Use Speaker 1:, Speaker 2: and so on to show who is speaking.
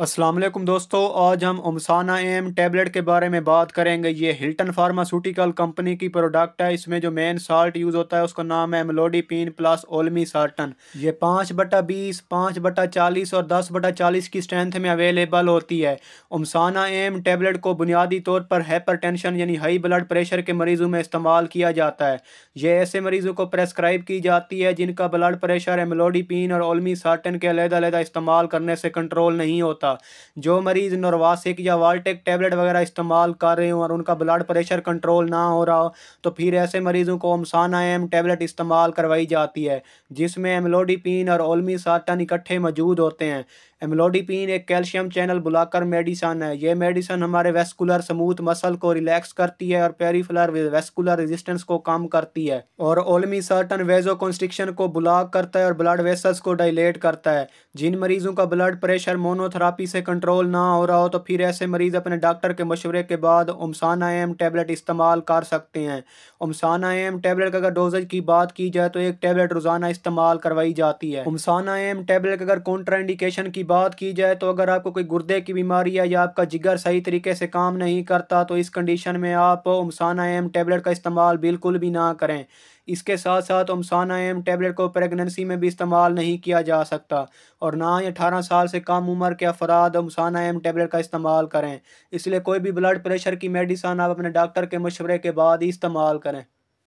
Speaker 1: असलम दोस्तों आज हम उमसाना एम टैबलेट के बारे में बात करेंगे ये हिल्टन फार्मास्यूटिकल कंपनी की प्रोडक्ट है इसमें जो मेन साल्ट यूज़ होता है उसका नाम है पीन प्लस ओलमी सार्टन ये पाँच बटा बीस पाँच बटा चालीस और दस बटा चालीस की स्ट्रेंथ में अवेलेबल होती है उमसाना एम टैबलेट को बुनियादी तौर पर हाइपर यानी हाई ब्लड प्रेशर के मरीज़ों में इस्तेमाल किया जाता है ये ऐसे मरीज़ों को प्रेस्क्राइब की जाती है जिनका ब्लड प्रेशर एमलोडीपिन और ओलमी सार्टन के अलहदा अलहदा इस्तेमाल करने से कंट्रोल नहीं होता सकता जो मरीज़ नरवासिक या वाल्टेक टैबलेट वगैरह इस्तेमाल कर रहे हों और उनका ब्लड प्रेशर कंट्रोल ना हो रहा हो तो फिर ऐसे मरीज़ों को अमसाना एम टैबलेट इस्तेमाल करवाई जाती है जिसमें एमलोडीपिन और ओलमी साटन इकट्ठे मौजूद होते हैं एमलोडिपिन एक कैल्शियम चैनल बुलाकर मेडिसन है यह मेडिसन हमारे वेस्कुलर समूथ मसल को रिलैक्स करती है और पेरीफुलर वेस्कुलर रेजिस्टेंस को कम करती है और ओलमी सर्टन वेजो कॉन्स्ट्रिक्शन को ब्लॉक करता है और ब्लड वेसल्स को डाइलेट करता है जिन मरीजों का ब्लड प्रेशर मोनोथेरापी से कंट्रोल ना हो रहा हो तो फिर ऐसे मरीज अपने डॉक्टर के मशवरे के बाद उमसाना एम टेबलेट इस्तेमाल कर सकते हैं उमसाना एम टेबलेट अगर डोजेज की बात की जाए तो एक टेबलेट रोज़ाना इस्तेमाल करवाई जाती है उमसाना एम टेबलेट अगर कॉन्ट्राइंडिकेशन की बात की जाए तो अगर आपको कोई गुर्दे की बीमारी है या आपका जिगर सही तरीके से काम नहीं करता तो इस कंडीशन में आप उमसाना एम टेबलेट का इस्तेमाल बिल्कुल भी ना करें इसके साथ साथ उमसाना एम टेबलेट को प्रेगनेंसी में भी इस्तेमाल नहीं किया जा सकता और ना ही अठारह साल से कम उम्र के अफराद उमसाना एम टेबलेट का इस्तेमाल करें इसलिए कोई भी ब्लड प्रेशर की मेडिसन आप अपने डॉक्टर के मशवरे के बाद ही इस्तेमाल करें